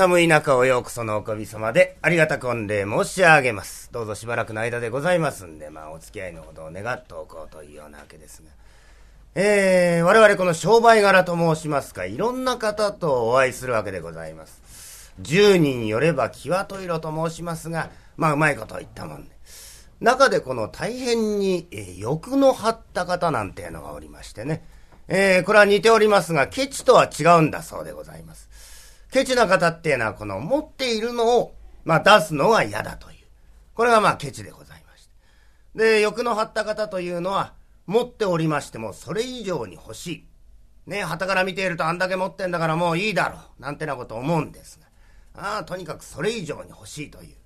寒い中をようこそのおかび様でありがた婚礼申し上げます。どうぞしばらくの間でございますんで、まあお付き合いのほどを願っておこうというようなわけですが。えー、我々この商売柄と申しますか、いろんな方とお会いするわけでございます。10人よれば際と色と申しますが、まあうまいこと言ったもんね。中でこの大変に、えー、欲の張った方なんていうのがおりましてね。えー、これは似ておりますが、ケチとは違うんだそうでございます。ケチな方っていうのは、この持っているのを、まあ、出すのは嫌だという。これがまあ、ケチでございまして。で、欲の張った方というのは、持っておりましても、それ以上に欲しい。ね、旗から見ているとあんだけ持ってんだからもういいだろう。なんてなこと思うんですが。ああ、とにかくそれ以上に欲しいという。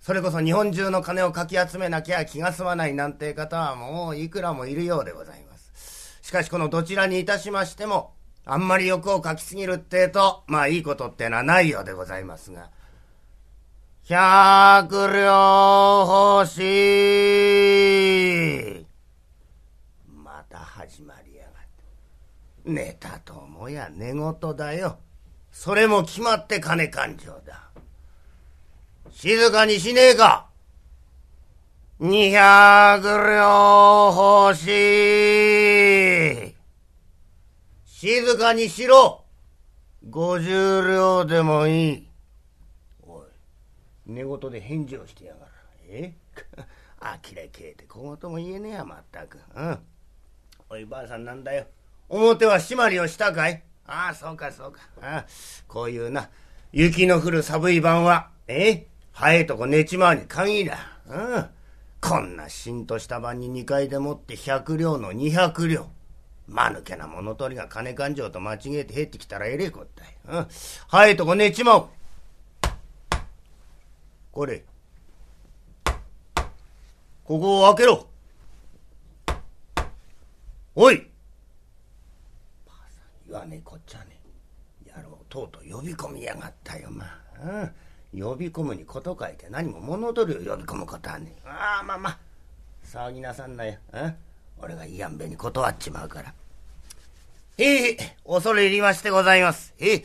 それこそ日本中の金をかき集めなきゃ気が済まないなんて方はもういくらもいるようでございます。しかしこのどちらにいたしましても、あんまり欲をかきすぎるってえと、まあいいことってのはないようでございますが。百両欲しい。また始まりやがって。寝たともや寝言だよ。それも決まって金勘定だ。静かにしねえか。二百両欲しい。静かにしろ五十両でもいい。おい、寝言で返事をしてやがる。え あきれけえて小言も言えねえや、まったく。うん。おい、ばあさんなんだよ。表は締まりをしたかいああ、そうか、そうか。ああ、こういうな、雪の降る寒い晩は、え早いとこ寝ちまうに限りだ。うん。こんなしんとした晩に2階でもって100両の200両。間抜けな物取りが金勘定と間違えて入ってきたらえれえこったい。うん。早いとこ寝ちまおう。これ。ここを開けろ。おいばあさん言わねえこっちゃねえ。野郎、とうとう呼び込みやがったよ、まあ。うん。呼び込むに事書いて何も物取りを呼び込むことはねえ。ああ、まあまあ。騒ぎなさんなよ。うん。俺がいやんべに断っちまうから。ええ恐れ入りましてございます。ええ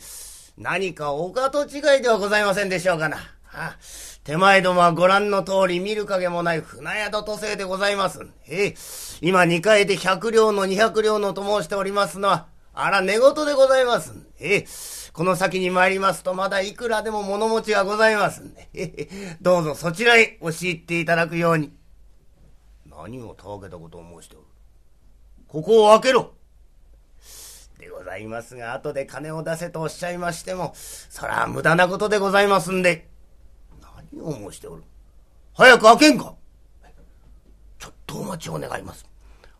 何か丘と違いではございませんでしょうかな。あ、手前どもはご覧の通り見る影もない船宿都政でございます。ええ今2階で百両の200両のと申しておりますのは、あら寝言でございます。ええこの先に参りますとまだいくらでも物持ちがございますんで、どうぞそちらへ押し入っていただくように。何をたわけたことを申しておる。ここを開けろでございますが、後で金を出せとおっしゃいましても、そら無駄なことでございますんで。何を申しておる早く開けんかちょっとお待ちを願います。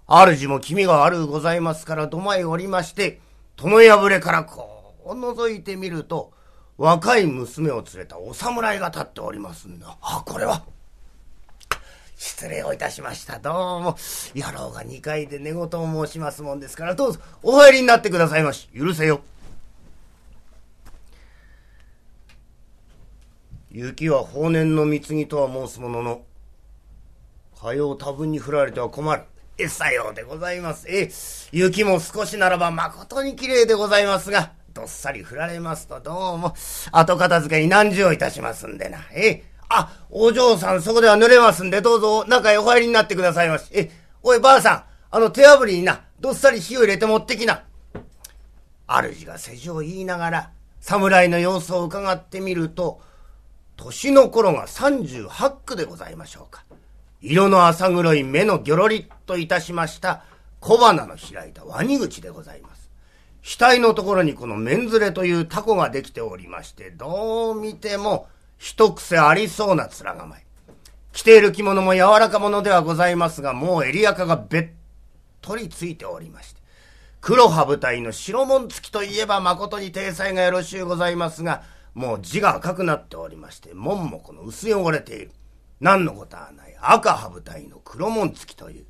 主も気味が悪うございますから土間へおりまして、殿破れからこう覗いてみると、若い娘を連れたお侍が立っておりますんだ。あ、これは。失礼をいたしました。どうも、野郎が二階で寝言を申しますもんですから、どうぞ、お入りになってくださいまし。許せよ。雪は法然の貢ぎとは申すものの、火曜多分に降られては困る。え、さようでございます。え、雪も少しならば誠に綺麗でございますが、どっさり降られますとどうも、後片付けに難事をいたしますんでな。え、あ、お嬢さん、そこでは濡れますんで、どうぞ、中へお入りになってくださいまし。え、おい、ばあさん、あの手炙りにな、どっさり火を入れて持ってきな。主が世辞を言いながら、侍の様子を伺ってみると、年の頃が38区でございましょうか。色の浅黒い目のぎょろりッといたしました小花の開いたワニ口でございます。額のところにこの面連れというタコができておりまして、どう見ても一癖ありそうな面構え。着ている着物も柔らかのではございますが、もう襟垢がべっとりついておりまして。黒羽舞台の白紋付きといえば誠に体裁がよろしゅうございますが、もう字が赤くなっておりまして、門もこの薄汚れている。何のことはない。赤羽舞台の黒紋付きという。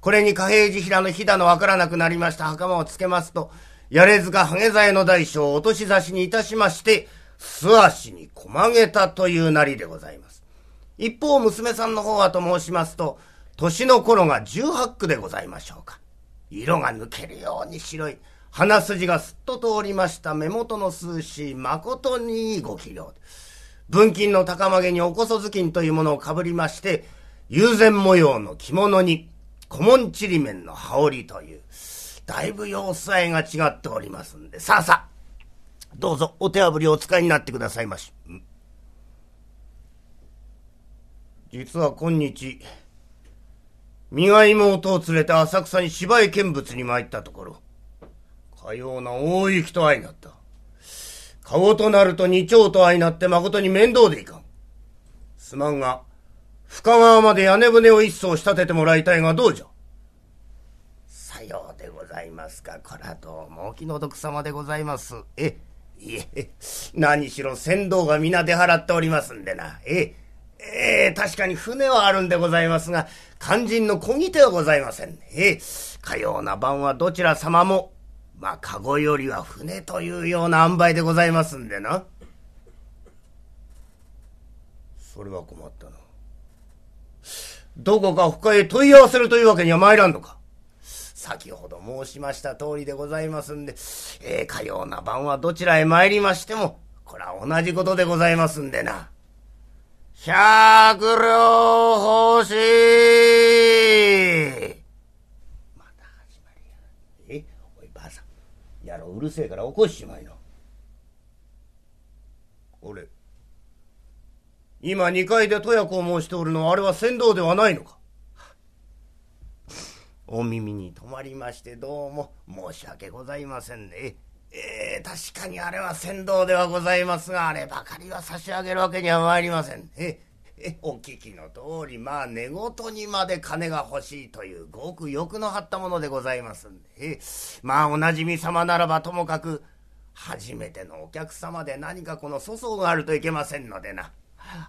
これに貨幣寺平の飛騨のわからなくなりました袴をつけますと、やれずかハゲザエの大将を落とし差しにいたしまして、素足にまげたというなりでございます。一方、娘さんの方はと申しますと、年の頃が18区でございましょうか。色が抜けるように白い、鼻筋がすっと通りました目元の数詞、誠にいいご器量。文金の高曲げにおこそ頭巾というものをかぶりまして、友禅模様の着物に、古文ちりめんの羽織という、だいぶ様子合いが違っておりますんで、さあさあ、どうぞお手あぶりをお使いになってくださいまし。実は今日、身が妹を連れて浅草に芝居見物に参ったところ、かような大雪と相なった。顔となると二丁と相なって誠に面倒でいかん。すまんが、深川まで屋根船を一層仕立ててもらいたいがどうじゃ。さようでございますか。こらどうもお気の毒様でございます。え、いえ、何しろ船頭が皆出払っておりますんでな。ええ、確かに船はあるんでございますが、肝心の小ぎ手はございません。え、かような晩はどちら様も、まあ、籠よりは船というような塩梅でございますんでな。それは困ったな。どこか他へ問い合わせるというわけには参らんのか。先ほど申しました通りでございますんで、えー、かような晩はどちらへ参りましても、これは同じことでございますんでな。百両欲しいまた始まりやえおい、ばあさん。やろうるせえから起こしちまいな。俺、今二階でとや子を申しておるのはあれは船頭ではないのかお耳に留まりましてどうも申し訳ございませんね。ええー、確かにあれは船頭ではございますがあればかりは差し上げるわけにはまいりません。ええお聞きの通りまあ寝言にまで金が欲しいというごく欲の張ったものでございますんでまあおなじみ様ならばともかく初めてのお客様で何かこの粗相があるといけませんのでな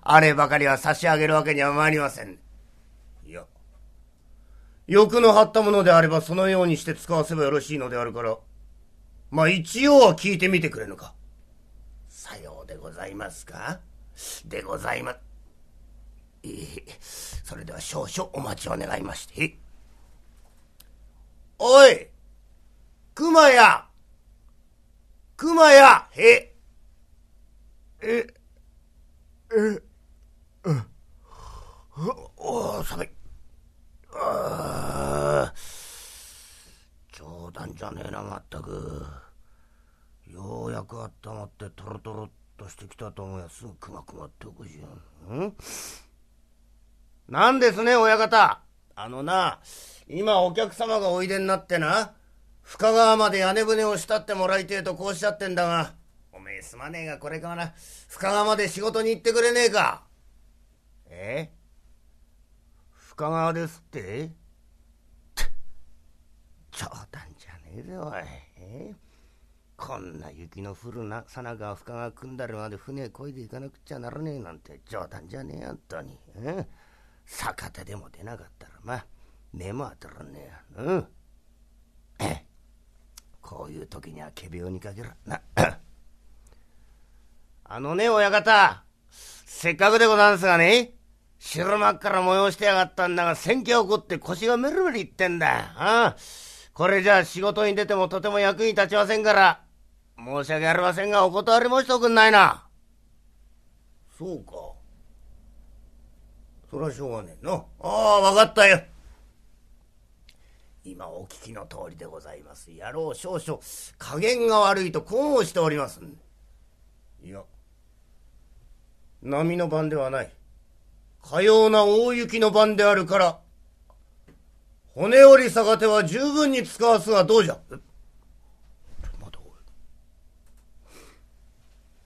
あればかりは差し上げるわけにはまいりません。欲の張ったものであればそのようにして使わせばよろしいのであるから、まあ一応は聞いてみてくれぬか。さようでございますかでございま、ええ、それでは少々お待ちを願いまして。おい熊谷熊谷へえ、え、え、うん。おお、寒い。冗談じゃねえなまったくようやくあったまってトロトロっとしてきたと思うやすぐくまくまっておくじゃんなんですね親方あのな今お客様がおいでになってな深川まで屋根船を慕ってもらいてえとこうおっしゃってんだがおめえすまねえがこれから深川まで仕事に行ってくれねえかええ深川ですって冗談じゃねえぜおい、えー、こんな雪の降るなさなか深川組んだるまで船こいで行かなくちゃならねえなんて冗談じゃねえやんとに、えー、逆手でも出なかったらまあ目も当たらねえやうんこういう時には仮病にかけらなあのね親方せっかくでござんすがね昼間っから催してやがったんだが、戦況起こって腰がメルメルいってんだ。ああ。これじゃあ仕事に出てもとても役に立ちませんから、申し訳ありませんがお断り申しとくんないな。そうか。それはしょうがねえな。ああ、わかったよ。今お聞きの通りでございます。野郎少々加減が悪いとこうしておりますいや、波の番ではない。かような大雪の晩であるから、骨折り逆手は十分に使わすがどうじゃ。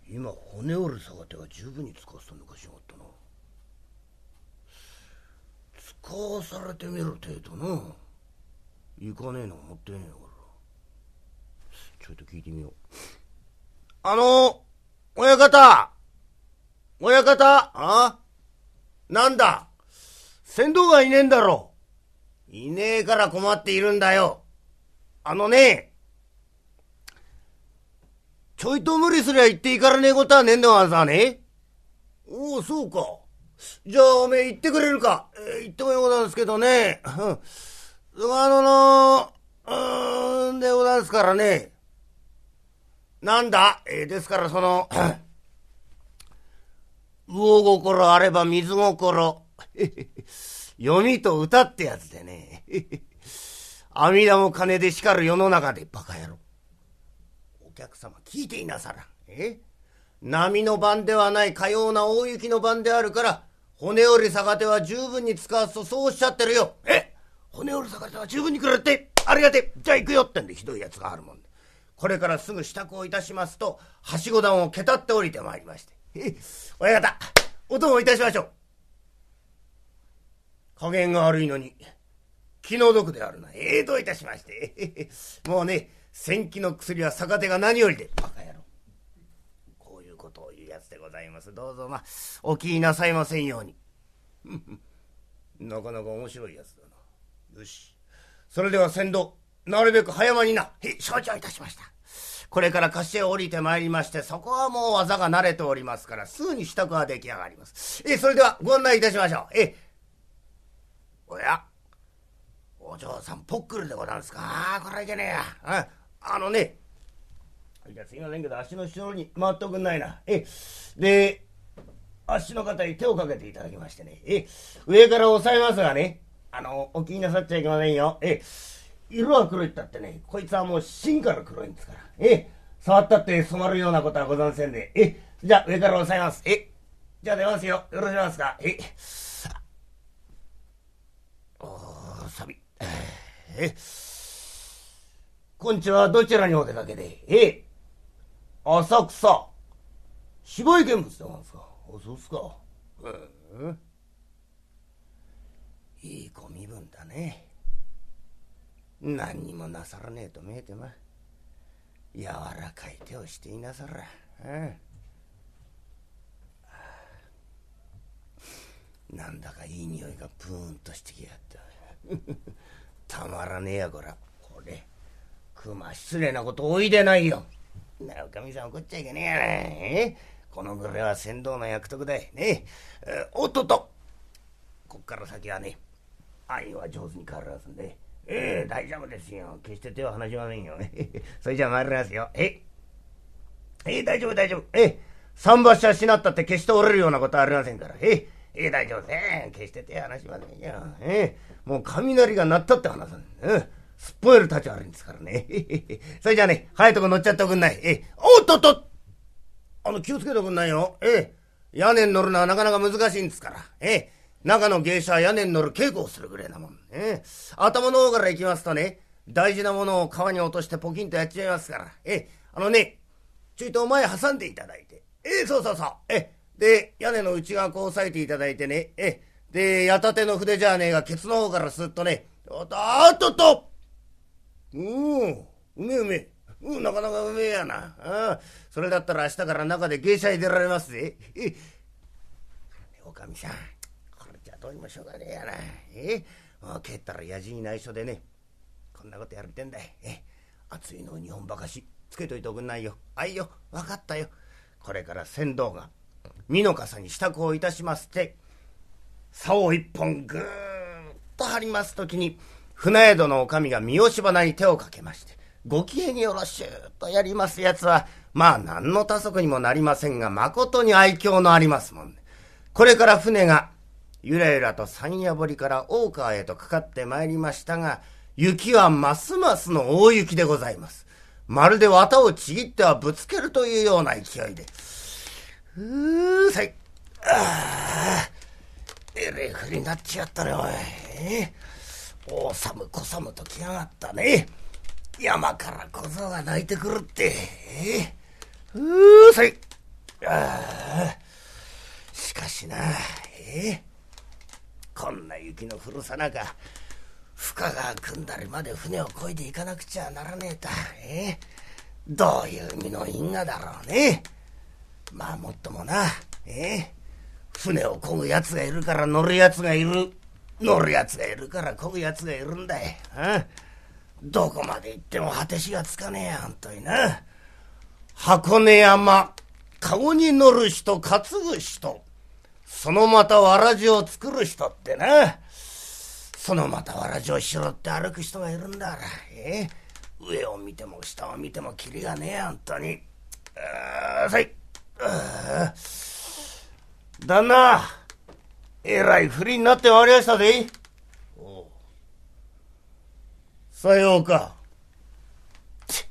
今骨折る逆手は十分に使わせたのかしらったな使わされてみる程度な行かねえのもってねえからちょいと聞いてみようあの親方親方あなんだ船頭がいねえんだろいねえから困っているんだよ。あのね、ちょいと無理すりゃ行っていからねえことはねえんだわざね。おお、そうか。じゃあおめえ行ってくれるか。えー、行ってもよござんすけどね。うん。あのの、うーんでござんすからね。なんだ、えー、ですからその、魚心あれば水心。読みと歌ってやつでね。阿弥陀も金で叱る世の中でバカ野郎。お客様聞いていなさらん。え波の番ではないかような大雪の番であるから、骨折り逆手は十分に使わすとそうおっしゃってるよ。え骨折り逆手は十分にくれて、ありがてじゃあ行くよってんでひどいやつがあるもんで。これからすぐ支度をいたしますと、はしご段をけたって降りてまいりまして。親方、お供いたしましょう。加減が悪いのに、気の毒であるな。ええといたしまして。もうね、戦気の薬は逆手が何よりで。バカ野郎。こういうことを言うやつでございます。どうぞまあ、お気になさいませんように。なかなか面白いやつだな。よし。それでは先導、なるべく早間にな。承知をいたしました。これから貸しへ降りてまいりまして、そこはもう技が慣れておりますから、すぐに支度は出来上がります。え、それではご案内いたしましょう。え、おや、お嬢さん、ポックルでござんすか。ああ、これはいけねえや。ああのね、じゃすいませんけど、足の後ろに回っておくんないな。え、で、足の肩に手をかけていただきましてね、え、上から押さえますがね、あの、お気になさっちゃいけませんよ。え、色は黒いったってね、こいつはもう芯から黒いんですから。ええ、触ったって染まるようなことはございませんで。えじゃあ上から押さえます。えじゃあ出ますよ。よろしいですか。えおサビ。え今ちはどちらにお出かけでえ浅草。芝居見物でございますか。あ、そうっすか。ええ。いいご身分だね。何にもなさらねえと見えてま柔らかい手をしていなさら、えなんだかいい匂いがプーンとしてきやった たまらねえやこらこれ熊失礼なことおいでないよなおかみさん怒っちゃいけねえやな、えこのぐらいは船頭の約束だねえおっとっとこっから先はね愛は上手に変わらずんで、ええー、大丈夫ですよ。決して手を離しませんよ。それじゃあ参りますよ。ええー、大丈夫、大丈夫。ええ、桟橋はしなったって決して折れるようなことはありませんから。ええー、大丈夫ですー。決して手を離しませんよ。ええ、もう雷が鳴ったって話なんです、うん。すっぽえる立ち悪いんですからね。それじゃあね、早いとこ乗っちゃっておくんない。ええ、おっとっとあの、気をつけておくんないよ。ええ、屋根に乗るのはなかなか難しいんですから。ええ、中の芸者は屋根に乗る稽古をするぐらいなもんね、頭の方から行きますとね、大事なものを川に落としてポキンとやっちゃいますから、え、あのね、ちょいとお前挟んでいただいて、え、そうそうそう、え、で、屋根の内側こう押さえていただいてね、え、で、矢立ての筆じゃねえが、ケツの方からすっとね、おっと、あっとっとうん、うめえうめえ。うん、なかなかうめえやな。うん。それだったら明日から中で芸者に出られますぜ。え、おかみさん、これじゃどうにもしょうがねえやな。え帰ったらやじに内緒でねこんなことやってんだいえ暑いのを日本ばかしつけといておくんないよあいよ分かったよこれから船頭が美の傘に支度をいたしまって竿を一本ぐーっと張ります時に船江戸の女将が三好花に手をかけましてご機嫌よろしゅうとやりますやつはまあ何の他足にもなりませんがまことに愛嬌のありますもんこれから船がゆらゆらと山野堀から大川へとかかってまいりましたが、雪はますますの大雪でございます。まるで綿をちぎってはぶつけるというような勢いで。うーさい。ああ。えれふりになっちやったね、おい。えおさむこさむと来やがったね。山から小僧が泣いてくるって。えうーさい。ああ。しかしな、ええ。こんな雪の降るさなか深川組んだりまで船をこいでいかなくちゃならねえたええどういう身の因果だろうねまあもっともなええ船をこぐやつがいるから乗るやつがいる乗るやつがいるからこぐやつがいるんだいどこまで行っても果てしがつかねえやんといな箱根山籠に乗る人担ぐ人そのまたわらじを作る人ってな、そのまたわらじをしろって歩く人がいるんだから、え上を見ても下を見てもキリがねえ、本当に。あさい。あ旦那、えらい不利になってまいりましたぜ。おう。さようか。ち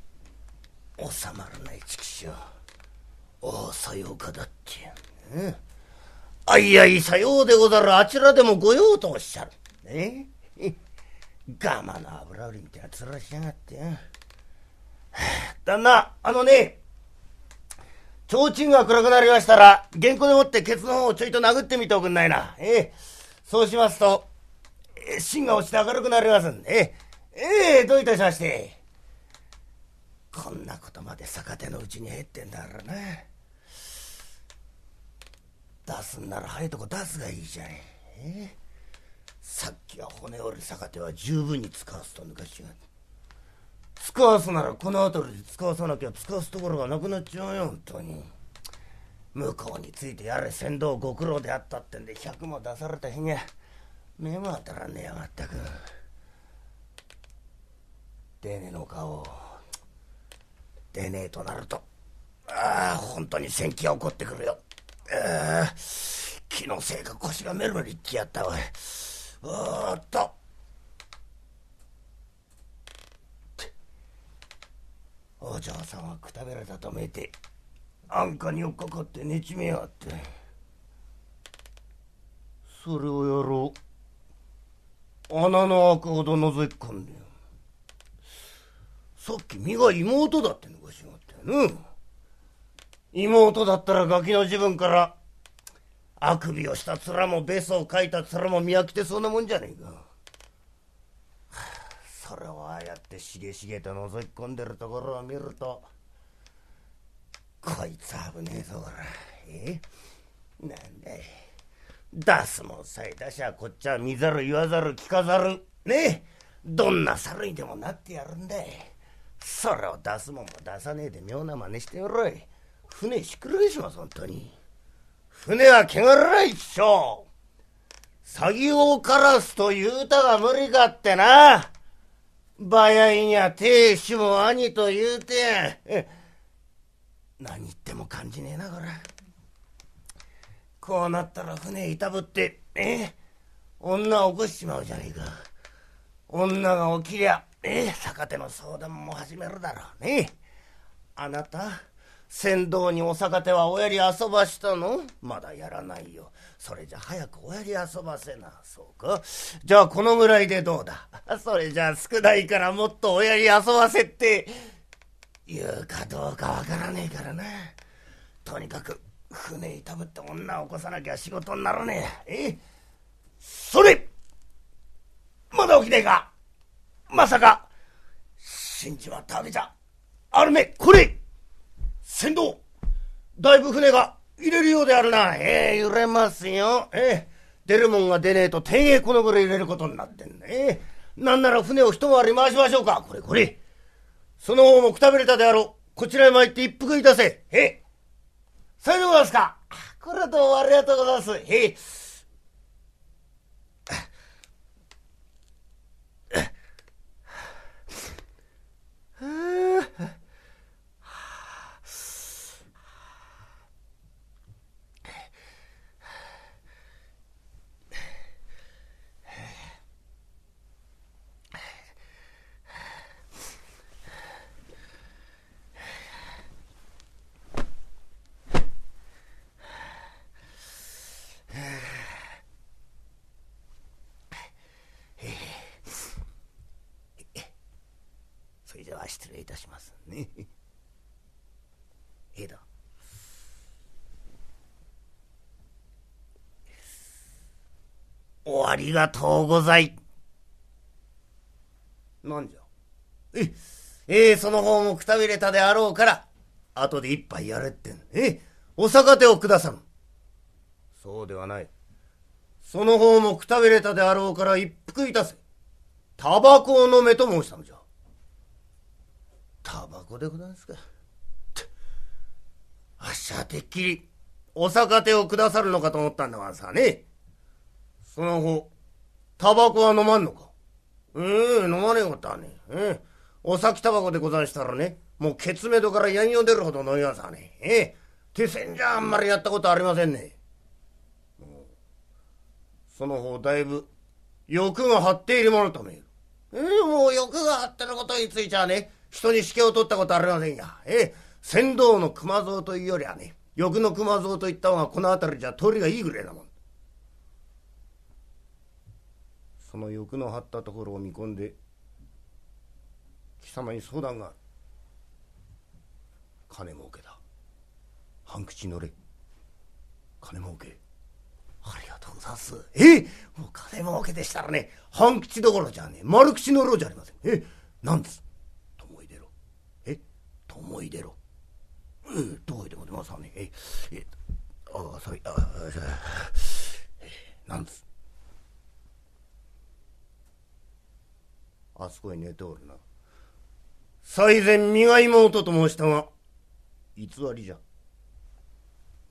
収まらない畜生。おお、さようかだって。うん。あいあいさようでござるあちらでも御用とおっしゃる。ねえ 我慢の油売りみたいなつらしやがってよ。旦那、あのね、提灯が暗くなりましたら、原稿でもってケツの方をちょいと殴ってみておくんないな。ええ、そうしますと、え芯が落ちて明るくなりますんで、ええ、ええ、どういたしまして。こんなことまで逆手のうちに減ってんだからな。出すんなら早いとこ出すがいいじゃん、さっきは骨折る逆手は十分に使わすと抜かしがって使わすならこの辺りで使わさなきゃ使わすところがなくなっちゃうよ本当に向こうについてやれ先導ご苦労であったってんで百も出された日に目も当たらねえやまったく出ねえの顔出ねえとなるとああ本当に戦気が起こってくるよ気のせいか腰がメロにいっちやったわ。おっと。お嬢さんはくたべられたとめいて、んかによっかかって寝ちめやがって。それをやろう。穴の開くほど覗き込んでさっき身が妹だってのがしまったよな、ね。妹だったらガキの自分からあくびをした面もべそをかいた面も見飽きてそうなもんじゃねえか、はあ、それをああやってしげしげと覗き込んでるところを見るとこいつ危ねえぞこらえなんだい出すもんさえ出しゃこっちは見ざる言わざる聞かざるねえどんな猿にでもなってやるんだいそれを出すもんも出さねえで妙な真似しておろい船ひっくり返します本当に船は汚れないっしょ詐欺をカラスと言うたが無理かってなばやいにゃ亭主も兄と言うて何言っても感じねえなこれこうなったら船いたぶってえ女を起こしちまうじゃねえか女が起きりゃえ逆手の相談も始めるだろうねあなた船頭にお逆手はおやり遊ばしたのまだやらないよ。それじゃ早くおやり遊ばせな。そうか。じゃあこのぐらいでどうだ。それじゃあ少ないからもっとおやり遊ばせって、言うかどうかわからねえからな。とにかく、船にたぶって女を起こさなきゃ仕事にならねえ。えそれまだ起きねえかまさか、死んじまったわけじゃあるめ、これ船頭だいぶ船が揺れるようであるな。ええー、揺れますよ。ええー、出るもんが出ねえと天へこのぐらい揺れることになってんね。ええー、なんなら船を一回り回しましょうか。これこれ。その方もくたびれたであろう。こちらへ参って一服いたせ。ええ。ようでございますか。これはどうもありがとうございます。ええ。礼いたしますね。ええだ。おありがとうござい。なんじゃ。え、えその方もくたびれたであろうから、後で一杯やれってん。え、お酒手をくださる。そうではない。その方もくたびれたであろうから一服いたせ。タバコを飲めと申したのじゃ。タバコでございますか。あっしゃてっきりお酒手をくださるのかと思ったんだがさね。その方、タバコは飲まんのか。うん、飲まねえことはね。うん。お酒タバコでござんしたらね、もうケツメドからやんよ出るほど飲みますわね。ええ。手線じゃあんまりやったことありませんね。その方だいぶ欲が張っているものと見える。ええ、もう欲が張ってることについちゃね、人に死刑を取ったことありませんや。ええ、船頭の熊蔵というよりはね、欲の熊蔵といった方がこの辺りじゃ通りがいいぐらいだもん。その欲の張ったところを見込んで、貴様に相談がある。金儲けだ。半口乗れ。金儲け。ありがとうございます。えもう金儲けでしたらね、半口どころじゃねえ、丸口乗ろうじゃありません。えなんです思い出ろ。ええ、どうでございますかね。ええ、ああ、そいああ、ええ、なんです。あそこへ寝ておるな。最善身が妹と申したが、偽りじゃ。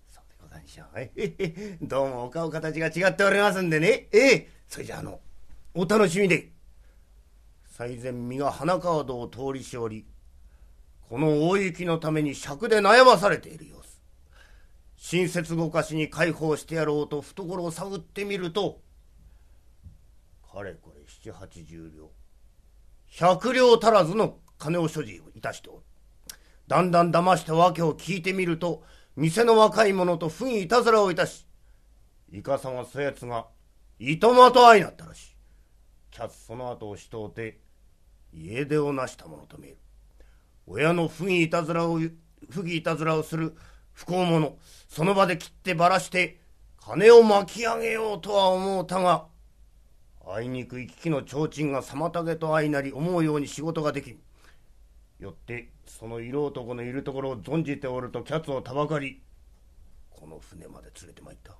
そうでございしょう。ええ、どうもお顔形が違っておりますんでね。ええ、それじゃあの、お楽しみで。最善身が花川戸を通りしおり、この大雪のために尺で悩まされている様子。親切ごかしに解放してやろうと懐を探ってみると、かれこれ七八十両、百両足らずの金を所持いたしておる。だんだん騙した訳を聞いてみると、店の若い者と不意いたずらをいたし、いかさまそやつが、いとまといなったらしい。キャッツその後をしとうて、家出をなしたものと見える。親の不義いたずらを、不義いたずらをする不幸者、その場で切ってばらして、金を巻き上げようとは思うたが、あいにく行き来の提灯が妨げと相なり思うように仕事ができん。よってその色男のいるところを存じておるとキャツをたばかりこの船まで連れてまいった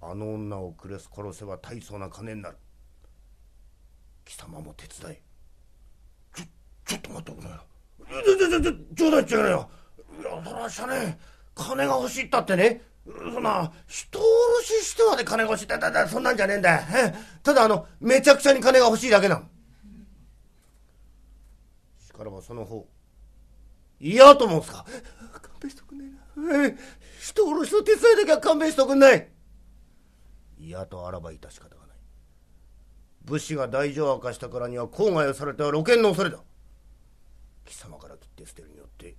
あの女を殺す殺せば大層な金になる貴様も手伝えちょっと待ってくれよ。ちょ、ちょ、ちょ、ちょ言っちょうだよ。いや、そらしゃね、金が欲しいったってね、そんな、人殺ししてまで金が欲しいだ、だ、だ、そんなんじゃねえんだよ。ただ、あの、めちゃくちゃに金が欲しいだけなの。しからばその方、嫌と思うんすか。勘弁しとくんねえな。人殺しの手伝いだけは勘弁しとくんない。嫌とあらば致し方がない。武士が大乗明かしたからには、郊外をされては露見の恐れだ。貴様から切って捨てるによって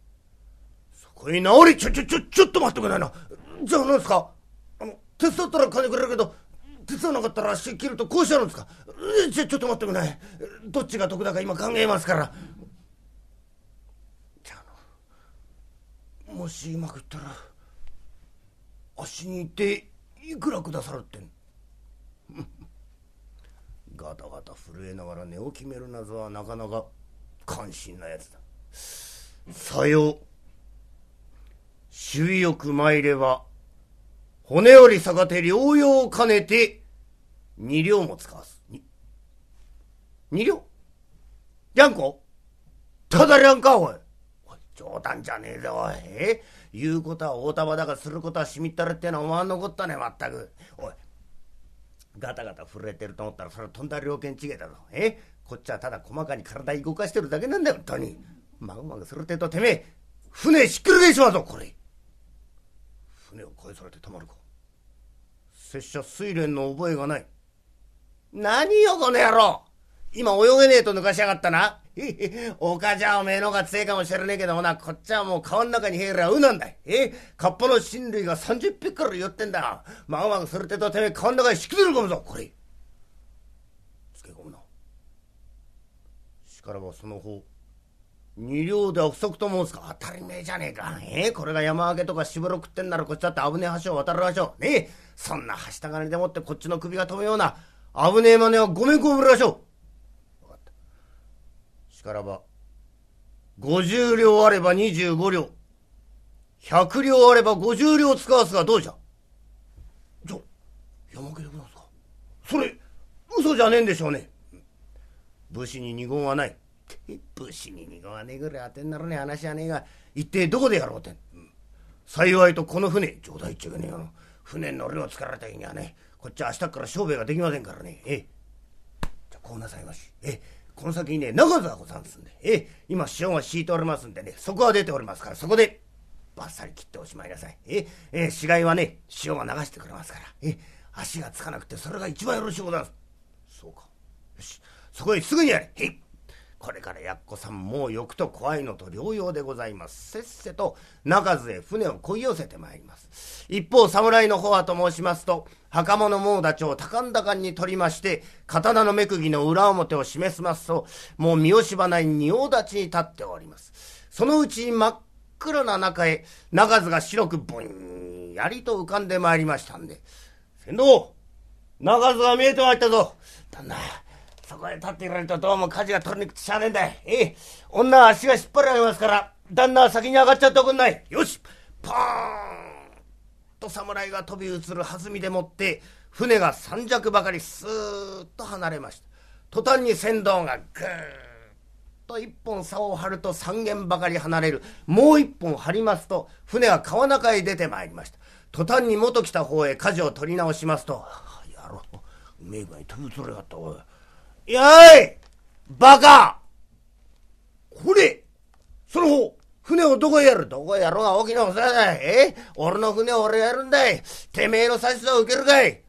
そこへ直りちょちょちょちょっと待ってくださいなじゃあ何ですかあの手伝ったら金くれるけど手伝わなかったら足切るとこうしちゃうんですかじゃちょっと待ってくださいどっちが得だか今考えますからじゃあもしうまくいったら足にいていくらくださるってん ガタガタ震えながら値を決める謎はなかなか感心なやつださよ周よく参れば骨より逆手療養を兼ねて二両も使わす二両りゃんこただりゃんかおい冗談じゃねえぞおいえ言うことは大玉だがすることはしみったれってのはお前のこったねまったくおいガタガタ震えてると思ったらそれはとんだ猟犬違えだぞえこっちはただ細かに体動かしてるだけなんだよ、本当に。まぐまぐするってと、てめえ、船しっくりでしまうぞ、これ。船を返されてたまるか。拙者水蓮の覚えがない。何よ、この野郎今泳げねえと抜かしやがったな。おかじゃおめえのが強いかもしれねえけどもな、こっちはもう川の中に入りゃうなんだ。えカッパの親類が30匹から寄ってんだ。まぐまぐするってと、てめえ川の中にしっくりるかもぞ、これ。からはその方二両では不足と申すか当たり前じゃねえかええこれが山分けとかしばろ食ってんならこっちだって危ねえ橋を渡る橋をねえそんなはした金でもってこっちの首が飛ぶような危ねえ真似はごめんこぶるらしょう分かったしからば50両あれば25両100両あれば50両使わすがどうじゃじゃ山分けでございますかそれ嘘じゃねえんでしょうね武士に二言はない。武士に二言はねえぐらい当てんならねえ話はねえが、一体どこでやろうて。ん、幸いとこの船、冗談言っちゃうけねえよ。船の乗りをつかられた日にはね、こっちは明日から商売ができませんからね。ええ。じゃこうなさいまし。ええ。この先にね、長座がござんすんで、ええ、今、塩が敷いておりますんでね、そこは出ておりますから、そこで、ばっさり切っておしまいなさい。ええ、ええ、死骸はね、塩が流してくれますから、ええ、足がつかなくて、それが一番よろしいうござんます。そうか。よし。そこへすぐにやれへいこれからやっこさんもう欲と怖いのと療養でございますせっせと中津へ船をこい寄せてまいります一方侍の方はと申しますと袴の猛立ちを高んだかんに取りまして刀の目ぎの裏表を示しますともう身を縛ない仁王立ちに立っておりますそのうちに真っ黒な中へ中津が白くぼんやりと浮かんでまいりましたんで「船頭中津が見えてまいったぞ」旦那そこへ立っていられるとどうも火事が取りにくくしゃあねえんだい。ええ、女は足が引っ張りれますから、旦那は先に上がっちゃっておくんない。よし、ポーンと侍が飛び移る弾みでもって、船が三尺ばかりスーッと離れました。途端に船頭がぐーッと一本竿を張ると三軒ばかり離れるもう一本張りますと船が川中へ出てまいりました途端に元来た方へ舵を取り直しますと「やろうめえ具合に飛び移れやがったおいやいバカこれその方船をどこへやるどこへやろうが大きなお世話だ。え俺の船を俺がやるんだい。てめえの指図を受けるかい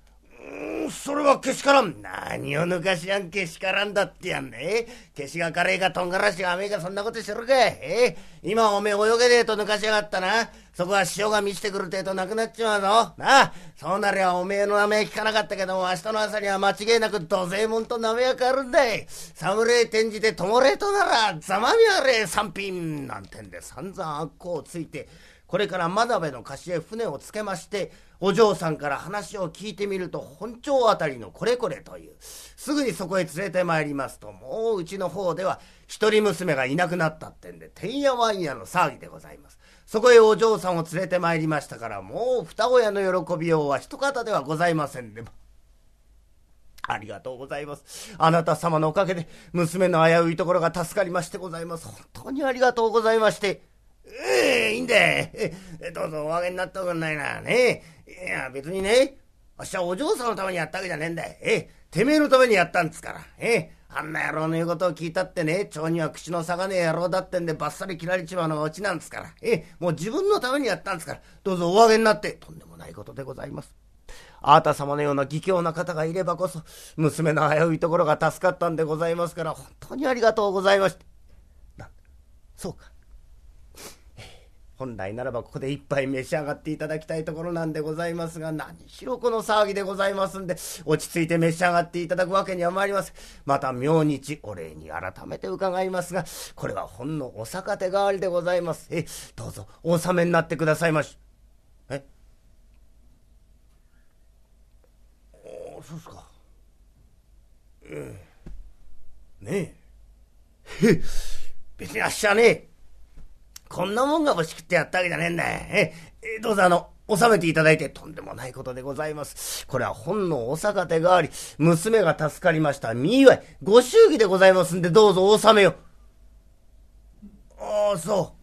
それはけしからん。何を抜かしやんけしからんだってやんね。けしがカレーかとんがらしが甘えかそんなことしてるかえ今おめえ泳げねえと抜かしやがったな。そこは潮が満ちてくるてえとなくなっちまうぞ。なあ、そうなりゃおめえの名前聞かなかったけども、明日の朝には間違いなく土星門と名前が変わるんだい。侍転じて友れとなら、ざまみあれ三品。なんてんで散々悪行ついて、これから真鍋の貸しへ船をつけましてお嬢さんから話を聞いてみると本町あたりのこれこれというすぐにそこへ連れてまいりますともううちの方では一人娘がいなくなったってんでてんやわんやの騒ぎでございますそこへお嬢さんを連れてまいりましたからもう二屋の喜びようは一方ではございませんで、ね、ありがとうございます。あなた様のおかげで、娘の危ういところが助かりましてございます。本当にありがとうございまして。ええいいんだよ。どうぞお上げになっておくんないな。ねえ。いや、別にね、あっしはお嬢さんのためにやったわけじゃねえんだよ。ええ、てめえのためにやったんですから。ええ、あんな野郎の言うことを聞いたってね、蝶には口の差がねえ野郎だってんで、ばっさり切られちまうのがオチなんですから。ええ、もう自分のためにやったんですから。どうぞお上げになって。とんでもないことでございます。あなた様のような義教な方がいればこそ、娘の危ういところが助かったんでございますから、本当にありがとうございました。そうか。本来ならばここで一杯召し上がっていただきたいところなんでございますが、何しろこの騒ぎでございますんで、落ち着いて召し上がっていただくわけには参ります。また明日お礼に改めて伺いますが、これはほんのお逆手代わりでございます。え、どうぞお納めになってくださいまし。えおそうすか。ええ。ねえ。へ別にあっしゃねえ。こんなもんが欲しくってやったわけじゃねえんだ。え、どうぞあの、収めていただいてとんでもないことでございます。これは本のお逆手があり、娘が助かりました。見祝い、ご祝儀でございますんで、どうぞ納めよ。ああ、そ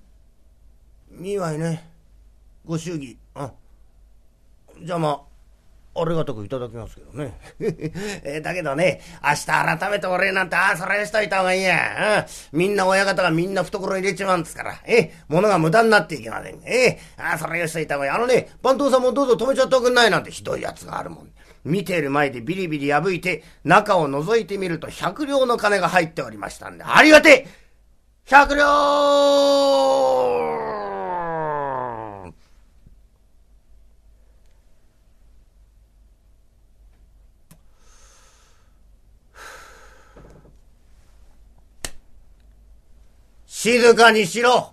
う。見祝いね。ご祝儀。うん。じゃあまあ、ありがたくいただきますけどね。えだけどね、明日改めてお礼なんて、ああ、それしといた方がいいや。うん、みんな親方がみんな懐入れちまうんですから、え、物が無駄になっていけません。え、ああ、それしといた方がいい。あのね、番頭さんもどうぞ止めちゃっておくんないなんてひどいやつがあるもん。見ている前でビリビリ破いて、中を覗いてみると百両の金が入っておりましたんで、ありがて百両静かにしろ